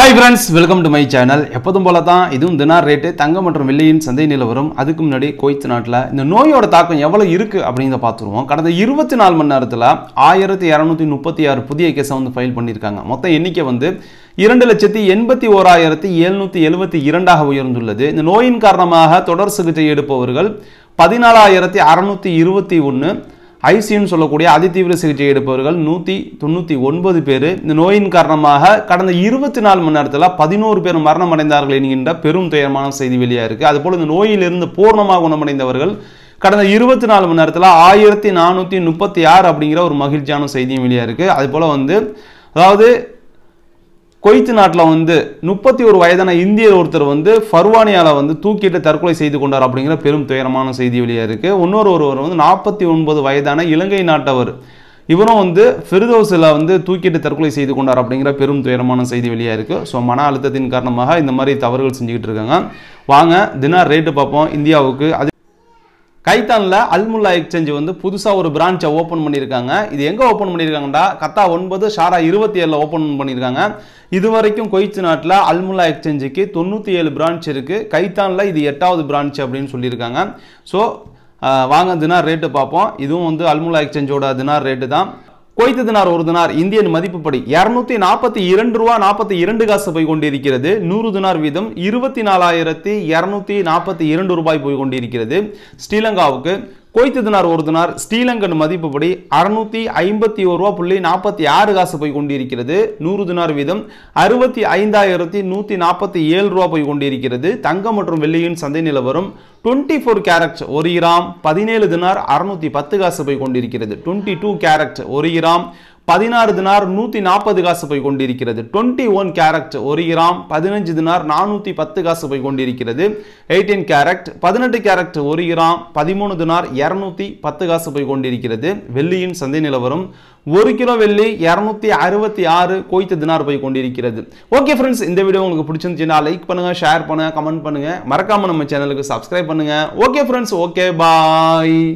hi friends welcome to my channel எப்போதும் போல தான் இதுவும் தினார் ரேட்டு தங்கம் மற்றும் வெள்ளியின் சந்தை நிலவரம் அதுக்கு முன்னாடி கோய்த் நாட்டில் இந்த நோயோட தாக்கம் எவ்வளோ இருக்குது அப்படிங்கிறத பார்த்துருவோம் கடந்த இருபத்தி நாலு மணி நேரத்தில் ஆயிரத்தி இரநூத்தி முப்பத்தி ஆறு புதிய கேஸை வந்து ஃபைல் பண்ணியிருக்காங்க மொத்த எண்ணிக்கை வந்து இரண்டு லட்சத்தி எண்பத்தி ஓராயிரத்தி எழுநூற்றி எழுபத்தி இரண்டாக உயர்ந்துள்ளது இந்த நோயின் காரணமாக தொடர் சிகிச்சை எடுப்பவர்கள் பதினாலாயிரத்தி அறநூற்றி இருபத்தி ஒன்று ஐசியூன்னு சொல்லக்கூடிய அதிதீவிர சிகிச்சை எடுப்பவர்கள் நூற்றி தொண்ணூற்றி ஒன்பது பேர் இந்த நோயின் காரணமாக கடந்த இருபத்தி நாலு மணி நேரத்தில் பதினோரு பேர் மரணம் அடைந்தார்கள் என்கின்ற பெரும் துயரமான செய்தி வெளியாக இருக்குது அதுபோல் இந்த நோயிலிருந்து பூர்ணமாக குணமடைந்தவர்கள் கடந்த இருபத்தி நாலு மணி நேரத்தில் ஆயிரத்தி நானூற்றி முப்பத்தி ஆறு அப்படிங்கிற ஒரு மகிழ்ச்சியான செய்தியும் வெளியாக இருக்குது அதுபோல் வந்து அதாவது கொய்த்து நாட்டில் வந்து முப்பத்தி ஒரு வயதான இந்தியர் ஒருத்தர் வந்து ஃபர்வானியால் வந்து தூக்கிட்டு தற்கொலை செய்து கொண்டார் அப்படிங்கிற பெரும் துயரமான செய்தி வெளியாக இருக்குது இன்னொரு ஒருவர் வந்து நாற்பத்தி ஒன்பது வயதான இலங்கை நாட்டவர் இவரும் வந்து ஃபிரிதோஸில் வந்து தூக்கிட்டு தற்கொலை செய்து கொண்டார் அப்படிங்கிற பெரும் துயரமான செய்தி வெளியாக இருக்குது ஸோ மன அழுத்தத்தின் காரணமாக இந்த மாதிரி தவறுகள் செஞ்சுக்கிட்டு இருக்காங்க வாங்க தினா ரேட்டு பார்ப்போம் இந்தியாவுக்கு அது கைத்தானில் அல்முல்லா எக்ஸ்சேஞ்ச் வந்து புதுசாக ஒரு பிரான்ச்சை ஓப்பன் பண்ணியிருக்காங்க இது எங்கே ஓப்பன் பண்ணியிருக்காங்கடா கத்தா ஒன்பது ஷாரா இருபத்தி ஏழில் ஓப்பன் பண்ணியிருக்காங்க இது வரைக்கும் கொய்த்து நாட்டில் அல்முல்லா எக்ஸ்சேஞ்சுக்கு தொண்ணூற்றி ஏழு பிரான்ச் இருக்குது கைத்தானில் இது எட்டாவது பிரான்ச் அப்படின்னு சொல்லியிருக்காங்க ஸோ வாங்க தினார் ரேட்டு பார்ப்போம் இதுவும் வந்து அல்முல்லா எக்ஸ்சேஞ்சோட தினார் ரேட்டு தான் குவைத்து தினார் ஒரு தினார் இந்தியன் மதிப்புப்படி இருநூத்தி நாற்பத்தி இரண்டு ரூபா நாற்பத்தி இரண்டு காசு போய் கொண்டிருக்கிறது நூறு தினார் வீதம் இருபத்தி நாலாயிரத்தி இரநூத்தி நாற்பத்தி இரண்டு ரூபாய் போய் கொண்டிருக்கிறது ஸ்ரீலங்காவுக்கு குவைத்து தினார் ஒரு தினார் ஸ்ரீலங்கன் மதிப்புப்படி அறுநூத்தி ஐம்பத்தி ஒரு ரூபா புள்ளி நாற்பத்தி ஆறு காசு போய் கொண்டிருக்கிறது நூறு தினார் வீதம் அறுபத்தி ஐந்தாயிரத்தி நூற்றி நாற்பத்தி ஏழு ரூபா போய் கொண்டிருக்கிறது தங்கம் மற்றும் வெள்ளியின் சந்தை நிலவரம் டுவெண்ட்டி ஃபோர் கேரக்ட் ஒரு கிராம் பதினேழு தினார் அறுநூத்தி பத்து காசு போய் கொண்டிருக்கிறது டுவெண்ட்டி டூ கேரக்ட் ஒரு கிராம் பதினாறு தினார் நூற்றி நாற்பது காசு போய் கொண்டிருக்கிறது டுவெண்ட்டி ஒன் கேரக்ட் ஒரு கிராம் பதினஞ்சு தினார் நானூற்றி பத்து காசு போய் கொண்டிருக்கிறது எயிட்டீன் கேரக்ட் பதினெட்டு கேரக்ட் ஒரு கிராம் பதிமூணு தினார் இரநூத்தி பத்து காசு போய் கொண்டிருக்கிறது வெள்ளியின் சந்தை நிலவரம் ஒரு கிலோ வெள்ளி இரநூத்தி அறுபத்தி ஆறு கோய்த்து தினார் போய் கொண்டிருக்கிறது ஓகே ஃப்ரெண்ட்ஸ் இந்த வீடியோ உங்களுக்கு பிடிச்சிருந்துச்சுன்னா லைக் பண்ணுங்க ஷேர் பண்ணுங்க கமெண்ட் பண்ணுங்க மறக்காம நம்ம சேனலுக்கு சப்ஸ்கிரைப் பண்ணுங்க ஓகே ஃப்ரெண்ட்ஸ் ஓகே பாய்